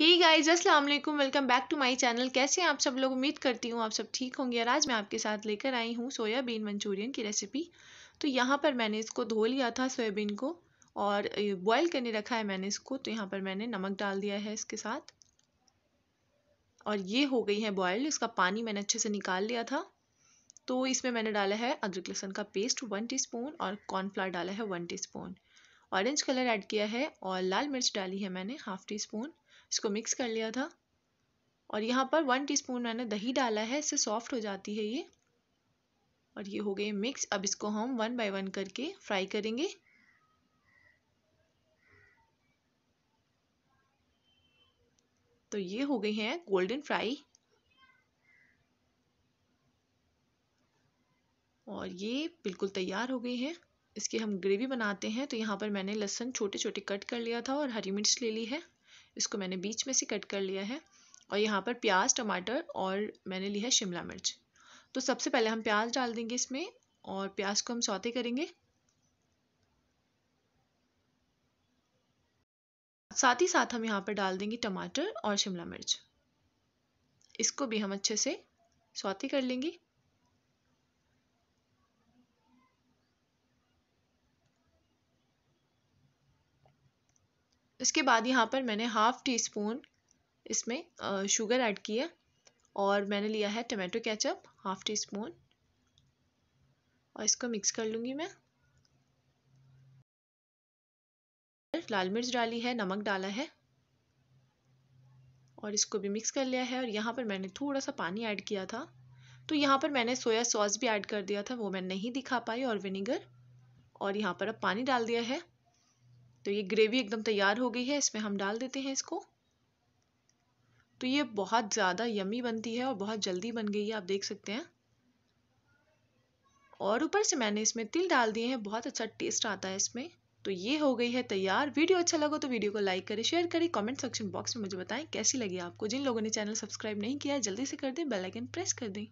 ही guys अस्सलाम वालेकुम welcome back to my channel कैसे हैं आप सब लोग उम्मीद करती हूँ आप सब ठीक होंगे और आज मैं आपके साथ लेकर आई हूँ सोयाबीन मंचूरियन की रेसिपी तो यहाँ पर मैंने इसको धो लिया था सोयाबीन को और बॉयल करने रखा है मैंने इसको तो यहाँ पर मैंने नमक डाल दिया है इसके साथ और ये हो गई है बॉयल इसका पानी मैंने अच्छे से निकाल लिया था तो इसमें मैंने डाला है अदरक लहसन का पेस्ट वन टी और कॉर्नफ्लावर डाला है one T orange colour add किया है और लाल मिर्च डाली है मैंने हाफ टी स्पून इसको मिक्स कर लिया था और यहाँ पर वन टीस्पून मैंने दही डाला है इससे सॉफ्ट हो जाती है ये और ये हो गई मिक्स अब इसको हम वन बाय वन करके फ्राई करेंगे तो ये हो गई हैं गोल्डन फ्राई और ये बिल्कुल तैयार हो गई है इसकी हम ग्रेवी बनाते हैं तो यहाँ पर मैंने लहसुन छोटे छोटे कट कर लिया था और हरी मिर्च ले ली है इसको मैंने बीच में से कट कर लिया है और यहाँ पर प्याज टमाटर और मैंने लिया है शिमला मिर्च तो सबसे पहले हम प्याज डाल देंगे इसमें और प्याज को हम सौते करेंगे साथ ही साथ हम यहाँ पर डाल देंगे टमाटर और शिमला मिर्च इसको भी हम अच्छे से सौते कर लेंगे इसके बाद यहाँ पर मैंने हाफ़ टी स्पून इसमें शुगर ऐड की है और मैंने लिया है tomato ketchup half teaspoon और इसको मिक्स कर लूँगी मैं लाल मिर्च डाली है नमक डाला है और इसको भी मिक्स कर लिया है और यहाँ पर मैंने थोड़ा सा पानी ऐड किया था तो यहाँ पर मैंने सोया सॉस भी ऐड कर दिया था वो मैं नहीं दिखा पाई और विनेगर और यहाँ पर अब पानी डाल दिया है तो ये ग्रेवी एकदम तैयार हो गई है इसमें हम डाल देते हैं इसको तो ये बहुत ज़्यादा यमी बनती है और बहुत जल्दी बन गई है आप देख सकते हैं और ऊपर से मैंने इसमें तिल डाल दिए हैं बहुत अच्छा टेस्ट आता है इसमें तो ये हो गई है तैयार वीडियो अच्छा लगा तो वीडियो को लाइक करें शेयर करें कमेंट सेक्शन बॉक्स में मुझे बताएं कैसी लगी आपको जिन लोगों ने चैनल सब्सक्राइब नहीं किया है जल्दी से कर दें बेल आइकन प्रेस कर दें